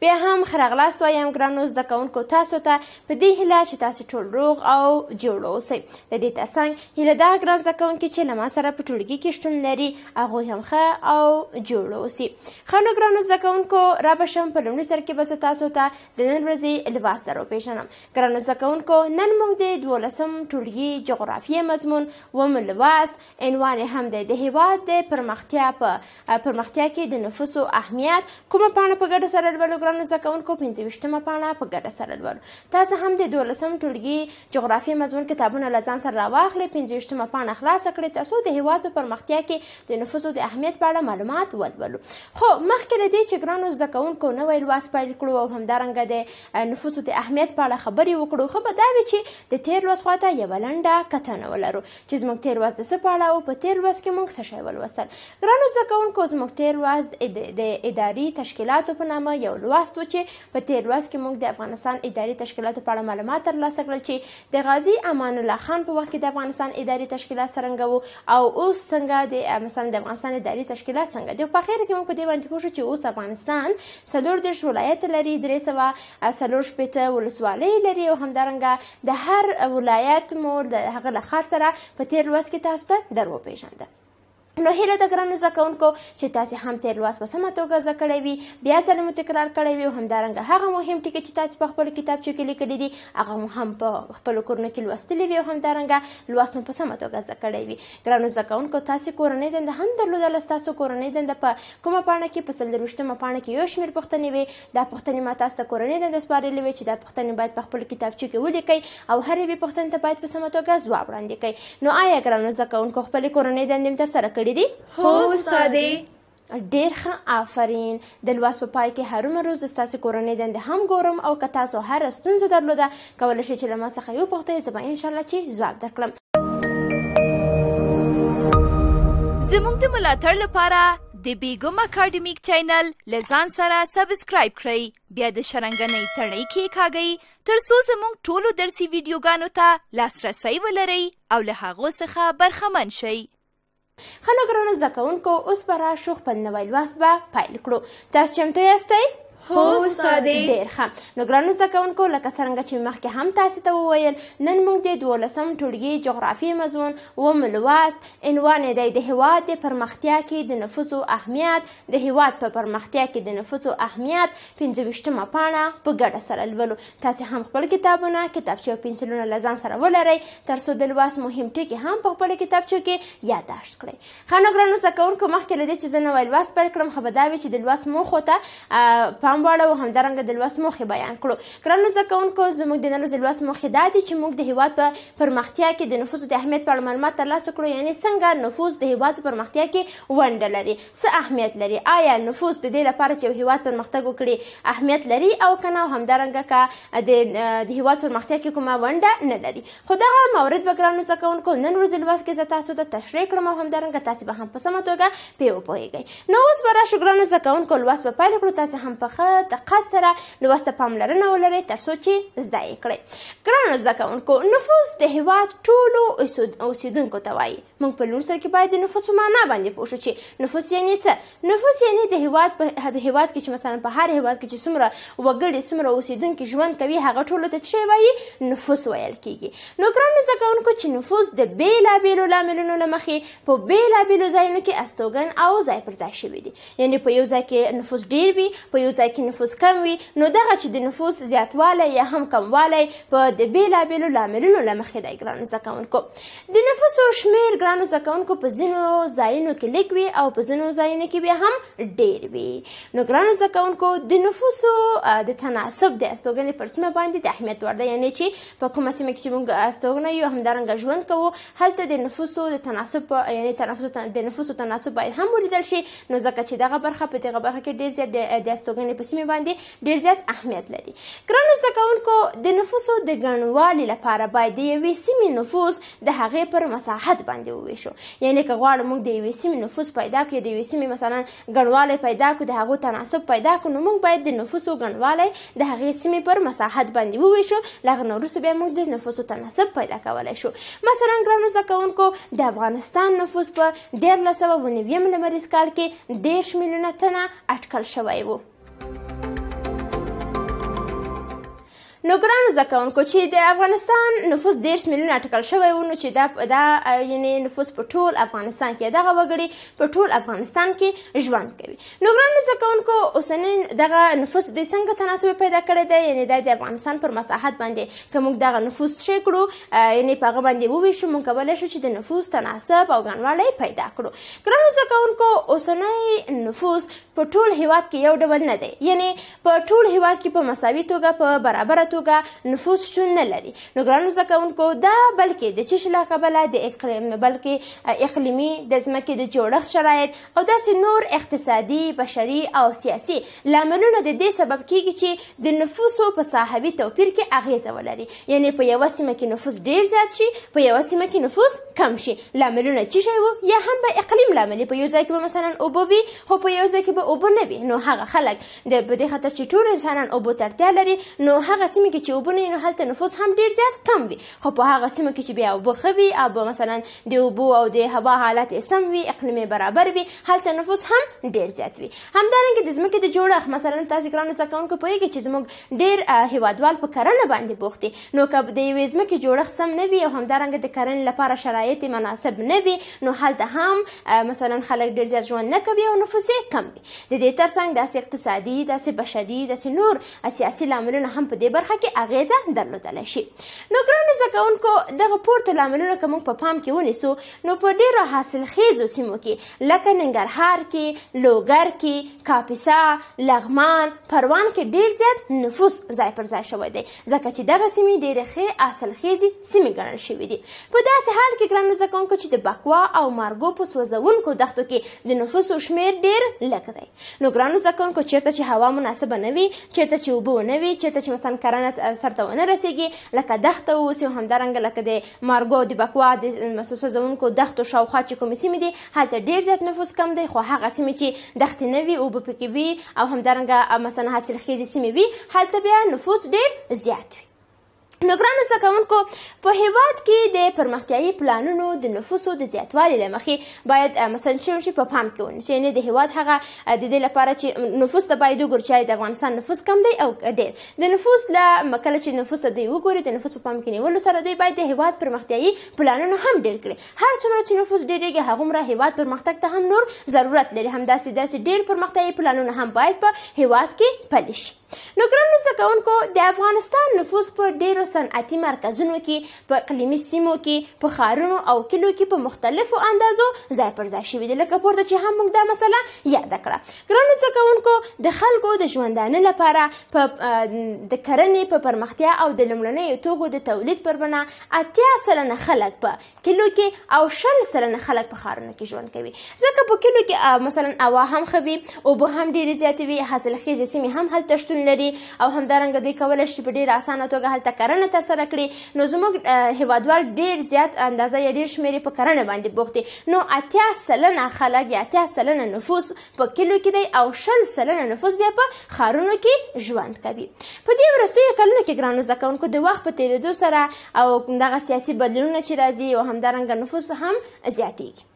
بیا هم ښه راغلاست وایم ګرانو زده کوونکو تاسو ته په دې هیله چې تاسو ټول روغ او جوړ اوسئ د دې ترڅنګ هیله دا ګران زده کوونکي چې له ما سره په ټولګي کې شتون لري هغوی هم ښه او جوړ اوسي ښه نو ګرانو زده کوونکو را به شم په لومړي سر کې به زه تاسو ته د نن ورځې لباس در وپېژنم ګرانو زده کوونکو نن موږ د دولسم ټولګي جغرافیې مضمون وم لباس عنوان یې هم دی د هیواد د پرمختیا په پرمختیا کې د نفوسو اهمیت کومه پاڼه په ګډه سره ګډو ګرانو زده کوونکو پنځه ویشتمه پاڼه په ګډه سره لولو تاسو هم د دولسم ټولګي جغرافي مضمون کتابونه له ځان سره راواخلئ پنځه ویشتمه پاڼه خلاصه کړئ تاسو د هیواد په پرمختیا کې د نفوسو د اهمیت په اړه معلومات ولولو خو مخکې له دې چې ګرانو زده کوونکو نوی لوست پیل کړو او همدارنګه د نفوسو د اهمیت په اړه خبرې وکړو خو به دا وي چې د تیر لوست خواته یوه لنډه کتنه ولرو چې زموږ تیر لوست د څه په اړه او په تیر لوست کې موږ څه شی ولوستل ګرانو زده کوونکو زموږ تیر لوست د اداري تشکیلاتو په نامه یو لوست و چې په تیر لوست کې موږ د افغانستان اداري تشکیلاتو په اړه معلومات ترلاسه کړل چې د غازی امان الله خان په وخت کې د افغانستان اداري تشکیلات څنګه وو او اوس څنګه د مثلا د افغانستان اداري تشکیلات څنګه دي په خیر کې موږ په دې باندې پوه شو چې اوس افغانستان څلور دېرش ولایت لري درې سوه څلور شپېته ولسوالۍ لري او همدارنګه د هر ولایت مو د هغه له ښار سره په تیر لوست کې تاسو ته در وپېژنده نو هیله ده ګرانو زده کوونکو چې تاسې هم تېر لوست په سمه توګه زده کړی وي بیا ځل مو تکرار کړی وي او همدارنګه هغه مهم ټکي چې تاسې په خپلو کتابچو کې لیکلي دي هغه مو هم په خپلو کورونو کې لوستلي وي او همدارنګه لوست مو په سمه توګه زده کړی وي ګرانو زده کوونکو تاسې کورنۍ دنده هم درلودله ستاسو کورنۍ دنده په کومه پاڼه کې په سل درویشتمه پاڼه کې یو شمېر پوښتنې وي دا پوښتنې ما تاسو ته کورنۍ دنده سپارلې وي چې دا پوښتنې باید په خپلو کتابچو کې ولیکئ او هرې یوې پوښتنې ته باید په سمه توګه ځواب وړاندې کړئ نو آیا ګرانو زده کوونکو خپلې کورنۍ دندې هم ترسره کړي کړی دی هو استادې ډیر ښه آفرین د لوست په پای کې هر مروز ستاسو کورنۍ دندې هم ګورم او که تاسو هر ستونزه درلوده کولی شئ چې له ما څخه یو پوښتنه زه به انشاءالله چې ځواب درکړم زموږ د ملاتړ لپاره د بیګم اکاډمیک چینل لزان سره سبسکرایب کړئ بیا د شرنګنۍ تړۍ کې کاږئ تر څو زموږ ټولو درسي ویډیوګانو ته لاسرسی ولرئ او له هغو څخه برخمن شئ ښه نو ګرانو زده کوونکو اوس به راشو خپل نوی لوست به پیل کړو تاسو چمتو یاستئ هو استادې ډېر ښه نو ګرانو زده کوونکو لکه څرنګه چې مخکې هم تاسې ته وویل نن موږ د دولسم ټولګي جغرافي مضمون اوم لوست عنوان یې دی د هیواد د پرمختیا کې د نفوسو اهمیت د هیواد په پرمختیا کې د نفوسو اهمیت پنځه ویشتمه پاڼه په ګډه سره لولو تاسې هم خپل کتابونه کتابچې او پنسلونه له ځان سره ولرئ تر څو د لوست مهم ټکي هم په خپلو کتابچو کې یادداشت کړئ ښه نو ګرانو زده کوونکو مخکې له دې چې زه نوی لوست پیل کړم خو به دا وي چې د لوست موخو ته پام واړو همدارنګه د لوست موخې بیان کړو ګرانو زده کوونکو زموږ د نن ورځې لوست موخې دا دي چې موږ د هیواد په پرمختیا کې د نفوسو د اهمیت په اړه معلومات ترلاسه کړو یعنې څنګه نفوس د هیواد په پرمختیا کې ونډه لري څه اهمیت لري آیا نفوس د دې لپاره چې یو هیواد پرمختګ وکړي اهمیت لري او که نه همدارنګه که د د هیواد پرمختیا کې کومه ونډه نه لري خو دغه مورد به ګرانو زده کوونکو نن ورځې لوست کې زه تاسو ته تشریح کړم او همدارنګه تاسو به هم په سمه توګه پې وپوهېږئ نو اوس به راشو ګرانو زده کوونکو لوست به پیل کړو تاسې هم په ښه دقت سره لوسته پاملرنه ولرئ ترڅو چې زده یې کړئ ګرانو زده کوونکو نفوس د هیواد ټولو اوسیدونکو ته وایي موږ په لوړ سر کې باید د نفوس په معنا باندې پوه شو چې نفوس یعنی څه نفوس یعنی د هیواد په هیواد کې چې مثلا په هر هیواد کې چې څومره وګړي څومره اوسیدونکي ژوند کوي هغه ټولو ته څه وایي نفوس ویل کیږي نو ګرانو زده کوونکو چې نفوس د بیلابیلو لاملونو له مخې په بیلابیلو ځایونو کې استوګن او ځای پر ځای شوي دي یعنی په یو ځای کې نفوس ډیر وي په یو ځای کې نفوس کم وي نو دغه چې د نفوس زیاتوالی یا هم کموالی په د بیلابیلو لاملونو له مخې دی ګرانو زده کوونکو د نفوسو شمېر ګرانو زده کوونکو په ځینو ځایونو کې لږ وي او په ځینو ځایونو کې بیا هم ډیر وي نو ګرانو زده کوونکو د نفوسو د تناسب د استوګنې پر سیمه باندې د اهمیت وړ دی یعنې چې په کومه سیمه کې چې موږ استوګنه یو همدارنګه ژوند کوو هلته د نفوسو د تناسب یعنې تنفسو د نفوسو تناسب باید هم ولیدل شي نو ځکه چې دغه برخه په دغه برخه کې ډیر زیات د استوګنې په سیمه باندې ډیر زیات اهمیت لري ګرانو زده کوونکو د نفوسو د ګڼوالي لپاره باید د یوې سیمې نفوس د هغې پر مساحت باندې وویشو یعنی که غواړو موږ د یوې سیمې نفوس پیدا کړو د یوې سیمې مثلا ګڼوالی پیدا کړو د هغو تناسب پیدا کړو نو موږ باید د نفوسو ګڼوالی د هغې سیمې پر مساحت باندې وویشو له هغه نه وروسته بیا موږ د نفوسو تناسب پیدا کولی شو مثلا ګرانو زده کوونکو د افغانستان نفوس په دیارلس سوه اوه نوي لمریز کال کې دېرش میلیونه تنه اټکل شوی و نو ګرانو زده کوونکو چې د افغانستان نفوس دېرش میلیونه اټکل شوی و نو چې دا دا یعنی نفوس په ټول افغانستان کې دغه وګړي په ټول افغانستان کې ژوند کوي نو ګرانو زده کوونکو اوسنین دغه نفوس د څنګه تناسب پیدا کړی دی یعنی دا د افغانستان پر مساحت باندې که موږ دغه نفوس شي کړو یعنی په هغه باندې وویشو موږ کولی شو چې د نفوس تناسب او ګڼوالی پیدا کړو ګرانو زده کوونکو اوسنی نفوس په ټول هیواد کې یو ډول نه دی یعنی په ټول هیواد کې په مساوي توګه په برابره توګه توګه نفوس شتون نه لري نو ګرانو زده کوونکو دا بلکې د چش له کبله د اقلیم بلکې اقلیمي د ځمکې د جوړښت شرایط او داسې نور اقتصادي بشري او سیاسي لاملونه د دې سبب کیږي چې د نفوسو په صاحبي توپیر کې اغیزه ولري یعنی په یوه سیمه کې نفوس ډیر زیات شي په یوه سیمه کې نفوس کم شي لاملونه چې شی وو یا هم به اقلیم لاملي په یو ځای کې مثلا اوبه وي خو په یو ځای کې به اوبه نه وي نو هغه خلک د په دې خاطر چې ټول انسانان اوبو ته اړتیا لري نو هغه سیمې سیمه کې چې اوبونه نو هلته نفوس هم ډیر زیات کم وي خو په هغه سیمه کې چې بیا اوبه ښه وي اوبه مثلا د اوبو او د هوا حالت یې سم وي اقلیم برابر وي هلته نفوس هم ډیر زیات وي همدارنګه د ځمکې د جوړښت مثلا تاسو ګرانو زده کوونکو پوهیږئ چې زموږ ډیر هیوادوال په کرنه باندې بوخت دي نو که د یوې ځمکې جوړښت سم نه وي او همدارنګه د کرنې لپاره شرایط مناسب نه وي نو هلته هم مثلا خلک ډیر زیات ژوند نه کوي او نفوس یې کم وي د دې ترڅنګ داسې اقتصادي داسې بشري داسې نور سیاسي لاملونه هم په دې برخه کې اغیزه درلودلی شي نو ګرانو زده کوونکو دغه پورته لاملونه که موږ په پا پام کې ونیسو نو په ډېرو حاصلخیزو سیمو کې لکه ننګرهار کې لوګر کې کاپیسا لغمان پروان کې ډېر زیات نفوس ځای پر ځای شوی دی ځکه چې دغه سیمې ډېرې ښې حاصلخیزې سیمې ګڼل شوي دي په داسې حال کې ګرانو زده کوونکو چې د بکوا او مارګو په سوځونکو دښتو کې د نفوسو شمېر ډېر لږ دی نو ګرانو زده کوونکو چېرته چې هوا مناسبه نه وي چېرته چې اوبه ونه وي چېرته چې مثلا کرنه ونه سرته ونه رسیږي لکه دښته اوسي او همدارنګه لکه د مارګو د بکوا د مسوسو زونکو دښتو شاوخوا چې کومې سیمې دي هلته ډېر زیات نفوس کم دی خو هغه سیمې چې دښتې نه وي اوبه پکې وي او همدارنګه مثلا حاصلخیزې سیمې وي هلته بیا نفوس ډېر زیات وي نو ګرانو زده کوونکو په هیواد کې د پرمختیایي پلانونو د نفوسو د زیاتوالي له مخې باید مثلا چې شي په پام کې ونیسي یعنې د هیواد هغه د دې لپاره چې نفوس ته باید وګورو چې د افغانستان نفوس کم دی او ډېر د نفوس له کله چې نفوس ته دوی وګوري د نفوس په پام کې نیولو سره دوی باید د هیواد پرمختیایي پلانونه هم ډېر کړي هر څومره چې نفوس ډېرېږي هغومره هیواد پرمختګ ته هم نور ضرورت لري همداسې داسې ډېر پرمختیایي پلانونه هم باید په هیواد کې پلي شي نو ګرانو زده کوونکو د افغانستان نفوس په ډیرو صنعتي مرکزونو کې په اقلیمي سیمو کې په ښارونو او کلیو کې په مختلفو اندازو ځای پر ځای شوي دي لکه پورته چې هم موږ دا مسله یاده کړه ګرانو زده کوونکو د خلکو د ژوندانه لپاره په د کرنې په پرمختیا او د لومړنیو توکو د تولید پر بنا اتیا سلنه خلک په کلیو کې او شل سلنه خلک په ښارونو کې ژوند کوي ځکه په کلیو کې مثلا هوا هم ښه وي اوبه هم ډیرې زیاتې وي حاصلخیزې سیمې هم هلته شتون شتون لري او همدارنګه دوی کولای شي په ډېر اسانه توګه هلته کرنه ترسره کړي نو زموږ هیوادوال ډېر زیات اندازه یې ډېر شمېر په کرنه باندې بوختي نو اتیا سلنه خلک یا اتیا سلنه نفوس په کلیو کې دی او شل سلنه نفوس بیا په ښارونو کې ژوند کوي په دې وروستیو کلونو کې ګرانو زده کوونکو د وخت په تېرېدو سره او دغه سیاسي بدلونونه چې راځي او همدارنګه نفوس هم زیاتېږي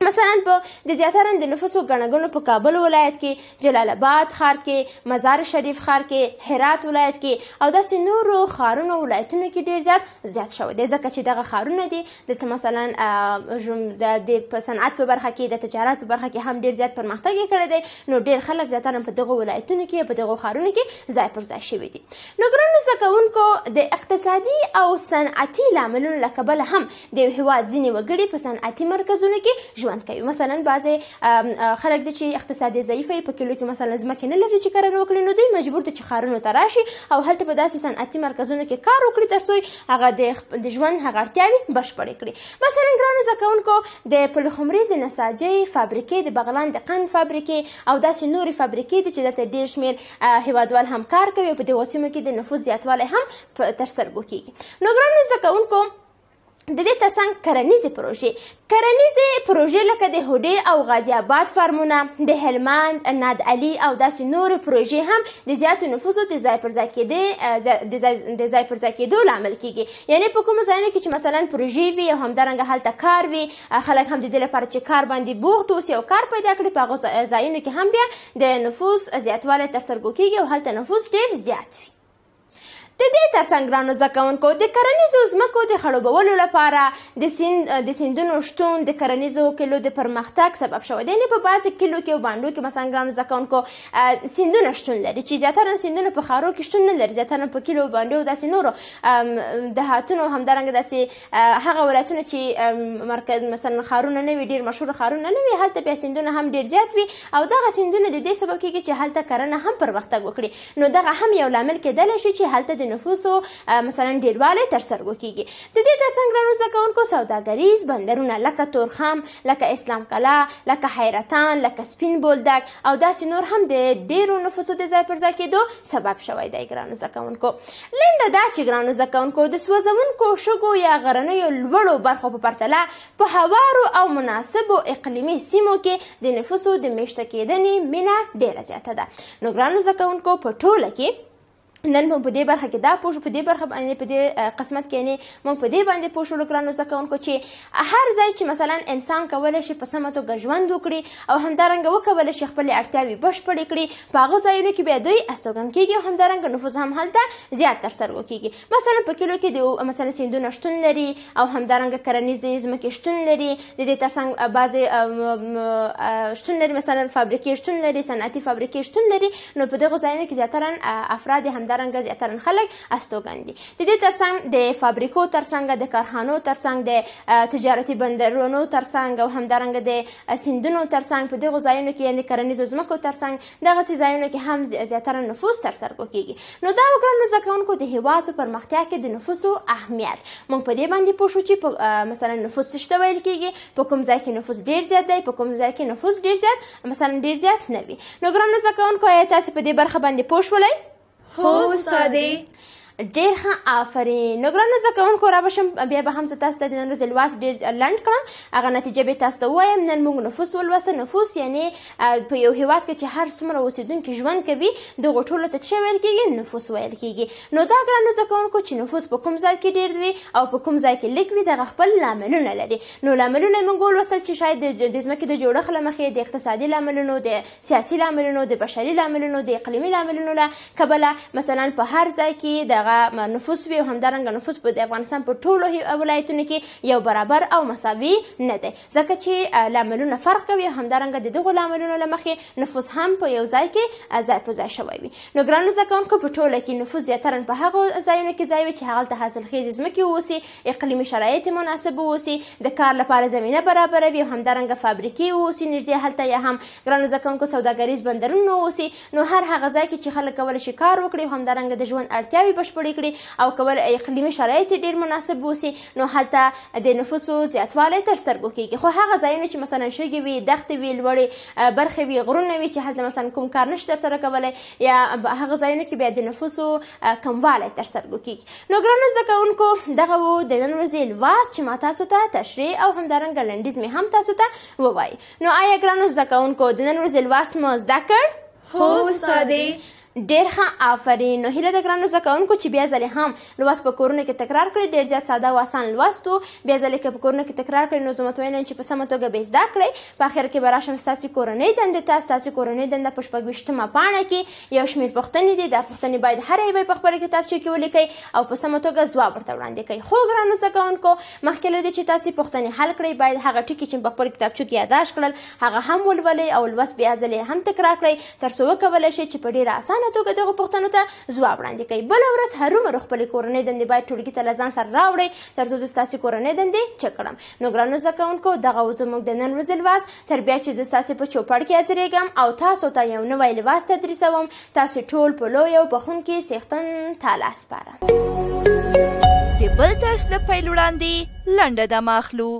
مثلا په د زیاتره د نفوسو ګڼګڼو په کابل ولایت کې جلال آباد ښار کې مزار شریف ښار کې هرات ولایت کې او داسې نورو ښارونو ولایتونو کې ډیر زیات زیات شوی دی ځکه چې دغه ښارونه دي دلته مثلا د صنعت په برخه کې د تجارت په برخه کې هم ډیر زیات پرمختګ کړی دی نو ډیر خلک زیاتره په دغه ولایتونو کې په دغه ښارونو کې ځای پر ځای شوي دي نو ګرانو زده کوونکو د اقتصادي او صنعتي لاملونو له کبله هم د یو هېواد ځینې وګړي په صنعتي مرکزونو کې ژوند کوي مثلا بعضې خلک دي چې اقتصادي ضعیفه وي په کلیو کې مثلا ځمکې نه لري چې کرنه وکړي نو دوی مجبور دي چې ښارونو ته راشي او هلته په داسې صنعتي مرکزونو کې کار وکړي تر څو هغه د ژوند هغه اړتیاوې بشپړې کړي مثلا ګرانو زده کوونکو د پلخمري د نساجۍ فابریکې د بغلان د قند فابریکې او داسې نورې فابریکې دي چې دلته ډېر شمېر هیوادوال هم کار کوي په دې وسیمو کې د نفوذ زیاتوالی هم تر سترګو کیږي نو ګرانو زده کوونکو د دې ترڅنګ کرنیزې پروژې کرنیزې پروژې لکه د هډې او غازی آباد فارمونه د هلمند ناد علي او داسې نور پروژې هم د زیاتو نفوسو د ځای پر ځای کېدې د ځای پر ځای کېدو لامل کیږي یعنی په کومو ځایونو کې چې مثلا پروژې وي او همدارنګه هلته کار وي خلک هم د دې لپاره چې کار باندې بوخت اوسي او کار پیدا کړي په هغو ځایونو کې هم بیا د نفوس زیاتوالی تر سترګو کیږي او هلته نفوس ډېر زیات وي د دې ترڅنګ ګرانو زده کوونکو د کرنیزو ځمکو د خړوبولو لپاره د سیند د سیندونو شتون د کرنیزو کلو د پرمختګ سبب شوی دی په بعضې کلو کې او بانډو کې مثلا ګرانو زده کوونکو سیندونه شتون لري چې زیاتره سیندونه په ښارو کې شتون نه لري زیاتره په کلو بانډو داسې نورو دهاتونو همدارنګه داسې هغه ولایتونه چې مرکز مثلا ښارونه نه وي ډېر مشهور ښارونه نه وي هلته بیا سیندونه هم ډېر زیات وي او دغه سیندونه د دې سبب کېږي چې هلته کرنه هم پرمختګ وکړي نو دغه هم یو لامل کېدلی شي چې هلته د د نفوسو مثلا ډیروالی تر سترګو کیږي د دې ترڅنګ ګرانو زده کوونکو سوداګریز بندرونه لکه تورخم لکه اسلام کلا لکه حیرتان لکه سپین بولدک او داسې نور هم د ډیرو نفوسو د ځای پر ځای کېدو سبب شوی دی ګرانو زده کوونکو لنډه دا چې ګرانو زده کوونکو د سوځونکو شګو یا غرنیو لوړو برخو په پرتله په هوارو او مناسبو اقلیمي سیمو کې د نفوسو د میشته کېدنې مینه ډیره زیاته ده نو ګرانو زده کوونکو په ټوله کې نن موږ په دې برخه کې دا پوه شو په دې برخه باندې په دې قسمت کې یعنی موږ په دې باندې پوه شو لکرانو زده کوونکو چې هر ځای چې مثلا انسان کولی شي په سمه توګه ژوند وکړي او همدارنګه وکولی شي خپلې اړتیاوې بشپړې کړي په هغو ځایونو کې بیا دوی استوګن کېږي او همدارنګه نفوذ هم هلته زیات ترسره کېږي مثلا په کلیو کې د مثلا سیندونه شتون لري او همدارنګه کرنیزې ځمکې شتون لري د دې ترڅنګ بعضې شتون لري مثلا فابریکې شتون لري صنعتي فابریکې شتون لري نو په دغو ځایونو کې زیاتره افراد همدارنګه همدارنګه زیاتره خلک استوګن دي د دې ترڅنګ د فابریکو ترڅنګ د کارخانو ترڅنګ د تجارتي بندرونو ترڅنګ او همدارنګه د سندونو ترڅنګ په دغه ځایونو کې یعنی کرنیزو ځمکو ترڅنګ دغه ځایونو کې هم زیاتره نفوس تر سرګو کیږي نو دا وګړو زده کوونکو د هیواد په پرمختیا کې د نفوسو اهمیت موږ په دې باندې پوه شو چې مثلا نفوس څه ویل کیږي په کوم ځای کې نفوس ډیر زیات دی په کوم ځای کې نفوس ډیر زیات مثلا ډیر زیات نه وي نو ګرانو زده کوونکو آیا تاسو په دې برخه باندې پوه شولئ ಹೋಸ್ತಾದೆ ډیر ښه آفرین نو ګرانو زده کوونکو را به شم بیا به هم زه تاسو ته د نن ورځې لوست ډېر لنډ کړم هغه نتیجه به تاسو ته ووایم نن موږ نفوس ولوسته نفوس یعنې په یو هیواد کې چې هر څومره اوسېدونکي ژوند کوي دغو ټولو ته څه ویل کېږي نفوس ویل کېږي نو دا ګرانو زده کوونکو چې نفوس په کوم ځای کې ډېر وي او په کوم ځای کې لږ وي دغه خپل لاملونه لري نو لاملونه یې موږ ولوستل چې شاید د ځمکې د جوړښت له مخې د اقتصادي لاملونو د سیاسي لاملونو د بشري لاملونو د اقلیمي لاملونو له کبله مثلا په هر ځای کې دغه هغه نفوس وي همدارنګه نفوس په د افغانستان په ټولو ولایتونو کې یو برابر او مساوي نه دی ځکه چې لاملونه فرق کوي همدارنګه د دغو لاملونو له مخې نفوس هم په یو ځای کې ځای په ځای شوی وي نو ګرانو زده کوونکو په ټوله کې نفوس زیاتره په هغو ځایونو کې ځای وي چې هغلته حاصلخیزې ځمکې واوسي اقلیمي شرایط مناسب واوسي د کار لپاره زمینه برابره وي همدارنګه فابریکې واوسي نږدې هلته یا هم ګرانو زده کوونکو سوداګریز بندرونه واوسي نو هر هغه ځای کې چې خلک کولی شي کار وکړي همدارنګه د ژوند اړتیاوې بشپړ بشپړې کړي او کول اقلیمي شرایط ډیر مناسب وسی نو هلته د نفوسو زیاتوالی تر سترګو کیږي خو هغه ځایونه چې مثلا شګي وي دښتې وي لوړې برخې وي غرونه وي چې هلته مثلا کوم کار نشته سره کولای یا هغه ځایونه کې بیا د نفوسو کموالی تر سترګو کیږي نو ګرانو زده کوونکو دغه وو د نن ورځې الواز چې ما تاسو ته تشریح او همدارنګه لنډیز مې هم تاسو ته ووایي نو آیا ګرانو زده کوونکو د نن ورځې الواز مو زده کړ هو استادې ډیر ښه آفرین نو هیله ده ګرانو زده کوونکو چې بیا ځلې هم لوست په کورونو کې تکرار کړئ ډیر زیات ساده او اسان لوست و بیا ځلې که په کورونو کې تکرار کړئ نو زه مطمئن یم چې په سمه توګه به زده کړئ په آخر کې به راشم ستاسې کورنۍ دندې ته ستاسې کورنۍ دنده په شپږویشتمه پاڼه کې یو شمېر پوښتنې دي دا پوښتنې باید هر یوه په خپله کتابچه کې ولیکئ او په سمه توګه ځواب ورته وړاندې کړئ خو ګرانو زده کوونکو مخکې له دې چې تاسې پوښتنې حل کړئ باید هغه ټکي چې په خپل کتابچو کې یاداشت کړل هغه هم ولولئ او لوست بیا ځلې هم تکرار کړئ تر څو وکولی شئ چې په ډېره اسانه روانه توګه دغه پوښتنو ته ځواب وړاندې کوي بل ورځ هرومرو خپلې کورنۍ دندې باید ټولګي ته له ځان سره راوړئ تر څو زه ستاسې کورنۍ دندې چک کړم نو ګرانو زده کوونکو دغه و زموږ د نن ورځې لباس تر بیا چې زه ستاسې په چوپړ کې حاضرېږم او تاسو ته یو نوی لباس تدریسوم تاسو ټول په لوی او بخونکي سیختن تاله سپارم د بل درس د پیل وړاندې لنډه د ماخلو